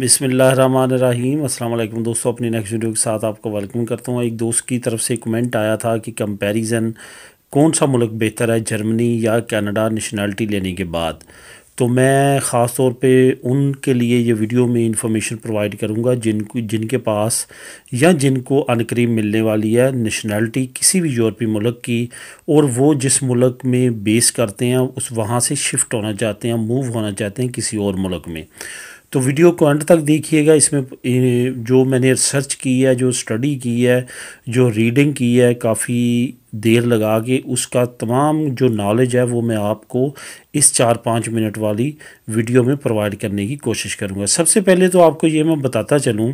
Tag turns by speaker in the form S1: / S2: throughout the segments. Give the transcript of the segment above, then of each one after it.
S1: بسم اللہ الرحمن الرحیم السلام علیکم دوستو اپنی نیکسٹ ویڈیو کے ساتھ آپ کو ویلکم کرتا ہوں ایک دوست کی طرف سے کمنٹ آیا تھا کہ کمپیریزن کون سا ملک بہتر ہے جرمنی یا کینیڈا نیشنلٹی لینے کے بعد تو میں خاص طور پہ ان کے لیے یہ ویڈیو میں انفارمیشن پرووائڈ کروں گا جن جن کے پاس یا جن کو عنقریب ملنے والی ہے نیشنلٹی کسی بھی یورپی ملک کی اور وہ جس ملک میں بیس کرتے ہیں اس وہاں سے شفٹ ہونا چاہتے ہیں موو ہونا چاہتے ہیں کسی اور ملک میں تو ویڈیو کو انڈ تک دیکھیے گا اس میں جو میں نے سرچ کی ہے جو اسٹڈی کی ہے جو ریڈنگ کی ہے کافی دیر لگا کے اس کا تمام جو نالج ہے وہ میں آپ کو اس چار پانچ منٹ والی ویڈیو میں پرووائڈ کرنے کی کوشش کروں گا سب سے پہلے تو آپ کو یہ میں بتاتا چلوں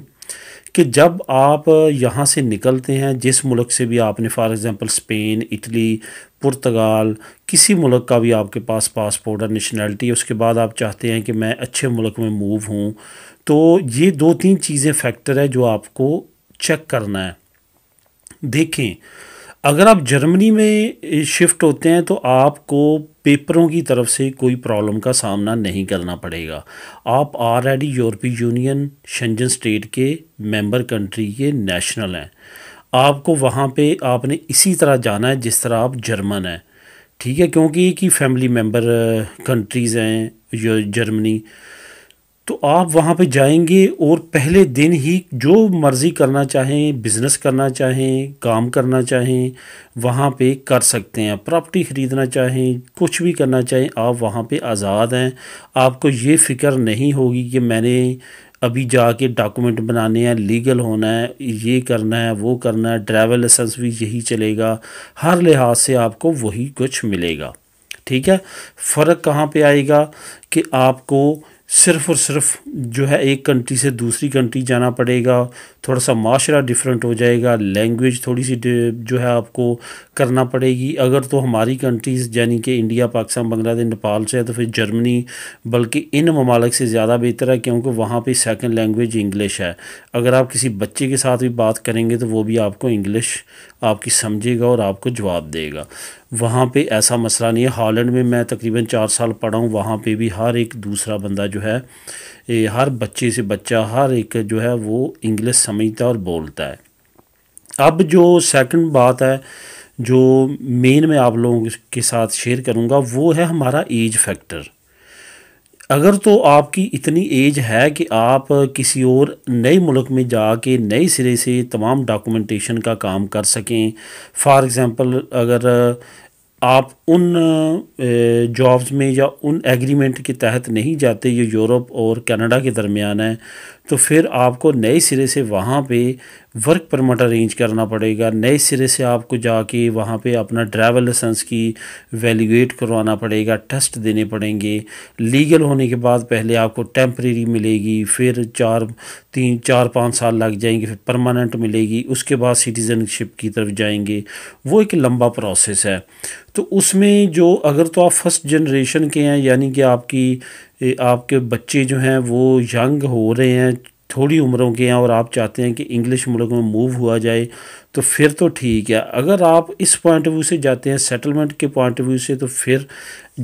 S1: کہ جب آپ یہاں سے نکلتے ہیں جس ملک سے بھی آپ نے for example Spain Italy Portugal کسی ملک کا بھی آپ کے پاس پاسپورٹ اور نیشنلٹی اس کے بعد آپ چاہتے ہیں کہ میں اچھے ملک میں موو ہوں تو یہ دو تین چیزیں فیکٹر ہے جو آپ کو چیک کرنا ہے دیکھیں اگر آپ جرمنی میں شفٹ ہوتے ہیں تو آپ کو پیپروں کی طرف سے کوئی پرابلم کا سامنا نہیں کرنا پڑے گا آپ آلریڈی یورپی یونین شنجن اسٹیٹ کے ممبر کنٹری کے نیشنل ہیں آپ کو وہاں پہ آپ نے اسی طرح جانا ہے جس طرح آپ جرمن ہیں ٹھیک ہے کیونکہ ہی فیملی ممبر کنٹریز ہیں جرمنی تو آپ وہاں پہ جائیں گے اور پہلے دن ہی جو مرضی کرنا چاہیں بزنس کرنا چاہیں کام کرنا چاہیں وہاں پہ کر سکتے ہیں پراپرٹی خریدنا چاہیں کچھ بھی کرنا چاہیں آپ وہاں پہ آزاد ہیں آپ کو یہ فکر نہیں ہوگی کہ میں نے ابھی جا کے ڈاکومنٹ بنانے ہیں لیگل ہونا ہے یہ کرنا ہے وہ کرنا ہے ڈرائیور لائسنس بھی یہی چلے گا ہر لحاظ سے آپ کو وہی کچھ ملے گا ٹھیک ہے فرق کہاں پہ آئے گا کہ آپ کو صرف اور صرف جو ہے ایک کنٹری سے دوسری کنٹری جانا پڑے گا تھوڑا سا معاشرہ ڈفرینٹ ہو جائے گا لینگویج تھوڑی سی جو ہے آپ کو کرنا پڑے گی اگر تو ہماری کنٹریز یعنی کہ انڈیا پاکستان بنگلہ دیش نیپال سے ہے تو پھر جرمنی بلکہ ان ممالک سے زیادہ بہتر ہے کیونکہ وہاں پہ سیکنڈ لینگویج انگلش ہے اگر آپ کسی بچے کے ساتھ بھی بات کریں گے تو وہ بھی آپ کو انگلش آپ کی سمجھے گا اور آپ کو جواب دے گا وہاں پہ ایسا مسئلہ نہیں ہے ہالینڈ میں میں تقریباً چار سال پڑھا ہوں وہاں پہ بھی ہر ایک دوسرا بندہ جو ہے ہر بچے سے بچہ ہر ایک جو ہے وہ انگلش سمجھتا اور بولتا ہے اب جو سیکنڈ بات ہے جو مین میں آپ لوگوں کے ساتھ شیئر کروں گا وہ ہے ہمارا ایج فیکٹر اگر تو آپ کی اتنی ایج ہے کہ آپ کسی اور نئے ملک میں جا کے نئے سرے سے تمام ڈاکومنٹیشن کا کام کر سکیں فار ایگزامپل اگر آپ ان جابز میں یا ان ایگریمنٹ کے تحت نہیں جاتے جو یورپ اور کینیڈا کے درمیان ہے تو پھر آپ کو نئے سرے سے وہاں پہ ورک پرمٹ ارینج کرنا پڑے گا نئے سرے سے آپ کو جا کے وہاں پہ اپنا ڈرائیور لائسنس کی ویلیویٹ کروانا پڑے گا ٹیسٹ دینے پڑیں گے لیگل ہونے کے بعد پہلے آپ کو ٹیمپریری ملے گی پھر چار تین چار پانچ سال لگ جائیں گے پھر پرماننٹ ملے گی اس کے بعد سٹیزن شپ کی طرف جائیں گے وہ ایک لمبا پروسیس ہے تو اس میں جو اگر تو آپ فرسٹ جنریشن کے ہیں یعنی کہ آپ کی آپ کے بچے جو ہیں وہ ینگ ہو رہے ہیں تھوڑی عمروں کے ہیں اور آپ چاہتے ہیں کہ انگلش ملک میں موو ہوا جائے تو پھر تو ٹھیک ہے اگر آپ اس پوائنٹ آف ویو سے جاتے ہیں سیٹلمنٹ کے پوائنٹ آف ویو سے تو پھر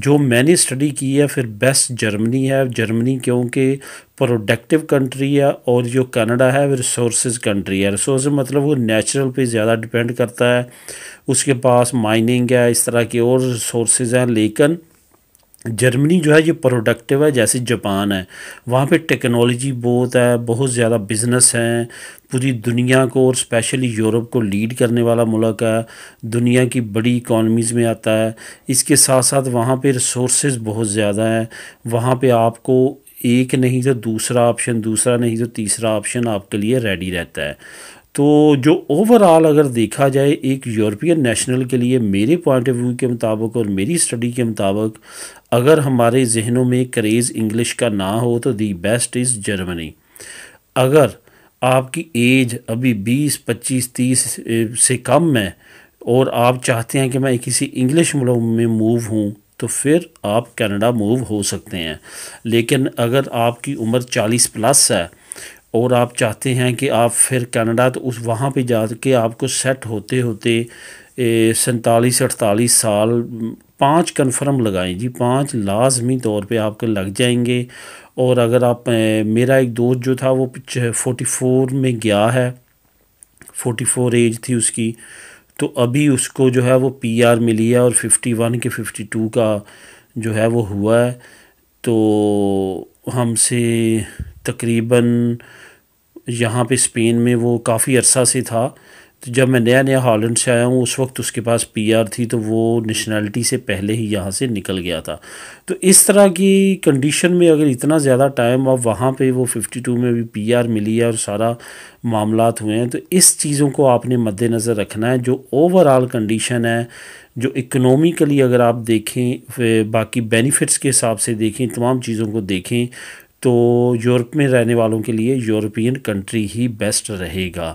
S1: جو میں نے اسٹڈی کی ہے پھر بیسٹ جرمنی ہے جرمنی کیونکہ پروڈکٹیو کنٹری ہے اور جو کینیڈا ہے وہ ریسورسز کنٹری ہے ریسورسز مطلب وہ نیچرل پہ زیادہ ڈپینڈ کرتا ہے اس کے پاس مائننگ ہے اس طرح کے اور ریسورسز ہیں لیکن جرمنی جو ہے یہ پروڈکٹیو ہے جیسے جاپان ہے وہاں پہ ٹیکنالوجی بہت ہے بہت زیادہ بزنس ہیں پوری دنیا کو اور اسپیشلی یورپ کو لیڈ کرنے والا ملک ہے دنیا کی بڑی اکانومیز میں آتا ہے اس کے ساتھ ساتھ وہاں پہ ریسورسز بہت زیادہ ہیں وہاں پہ آپ کو ایک نہیں تو دوسرا آپشن دوسرا نہیں تو تیسرا آپشن آپ کے لیے ریڈی رہتا ہے تو جو اوور آل اگر دیکھا جائے ایک یورپین نیشنل کے لیے میرے پوائنٹ آف ویو کے مطابق اور میری اسٹڈی کے مطابق اگر ہمارے ذہنوں میں کریز انگلش کا نہ ہو تو دی بیسٹ از جرمنی اگر آپ کی ایج ابھی بیس پچیس تیس سے کم ہے اور آپ چاہتے ہیں کہ میں کسی انگلش ملوم میں موو ہوں تو پھر آپ کینیڈا موو ہو سکتے ہیں لیکن اگر آپ کی عمر چالیس پلس ہے اور آپ چاہتے ہیں کہ آپ پھر کینیڈا تو اس وہاں پہ جا کے آپ کو سیٹ ہوتے ہوتے سینتالیس اٹھتالیس سال پانچ کنفرم لگائیں جی پانچ لازمی طور پہ آپ کے لگ جائیں گے اور اگر آپ میرا ایک دوست جو تھا وہ فورٹی فور میں گیا ہے فورٹی فور ایج تھی اس کی تو ابھی اس کو جو ہے وہ پی آر ملی ہے اور ففٹی ون کے ففٹی ٹو کا جو ہے وہ ہوا ہے تو ہم سے تقریباً یہاں پہ اسپین میں وہ کافی عرصہ سے تھا تو جب میں نیا نیا ہالینڈ سے آیا ہوں اس وقت اس کے پاس پی آر تھی تو وہ نیشنلٹی سے پہلے ہی یہاں سے نکل گیا تھا تو اس طرح کی کنڈیشن میں اگر اتنا زیادہ ٹائم اب وہاں پہ وہ ففٹی ٹو میں بھی پی آر ملی ہے اور سارا معاملات ہوئے ہیں تو اس چیزوں کو آپ نے مد نظر رکھنا ہے جو اوور آل کنڈیشن ہے جو اکنامیکلی اگر آپ دیکھیں باقی بینیفٹس کے حساب سے دیکھیں تمام چیزوں کو دیکھیں تو یورپ میں رہنے والوں کے لیے یورپین کنٹری ہی بیسٹ رہے گا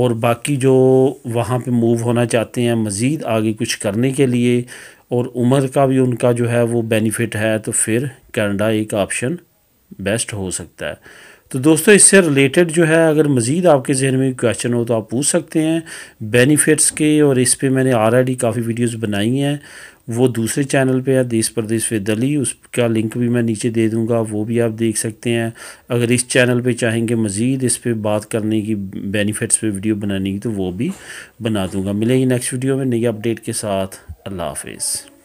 S1: اور باقی جو وہاں پہ موو ہونا چاہتے ہیں مزید آگے کچھ کرنے کے لیے اور عمر کا بھی ان کا جو ہے وہ بینیفٹ ہے تو پھر کینیڈا ایک آپشن بیسٹ ہو سکتا ہے تو دوستو اس سے ریلیٹڈ جو ہے اگر مزید آپ کے ذہن میں کویشچن ہو تو آپ پوچھ سکتے ہیں بینیفٹس کے اور اس پہ میں نے آلریڈی کافی ویڈیوز بنائی ہیں وہ دوسرے چینل پہ ہے دیس پردیس پہ دلی اس کا لنک بھی میں نیچے دے دوں گا وہ بھی آپ دیکھ سکتے ہیں اگر اس چینل پہ چاہیں گے مزید اس پہ بات کرنے کی بینیفٹس پہ ویڈیو بنانے کی تو وہ بھی بنا دوں گا ملے گی نیکسٹ ویڈیو میں نئی اپڈیٹ کے ساتھ اللہ حافظ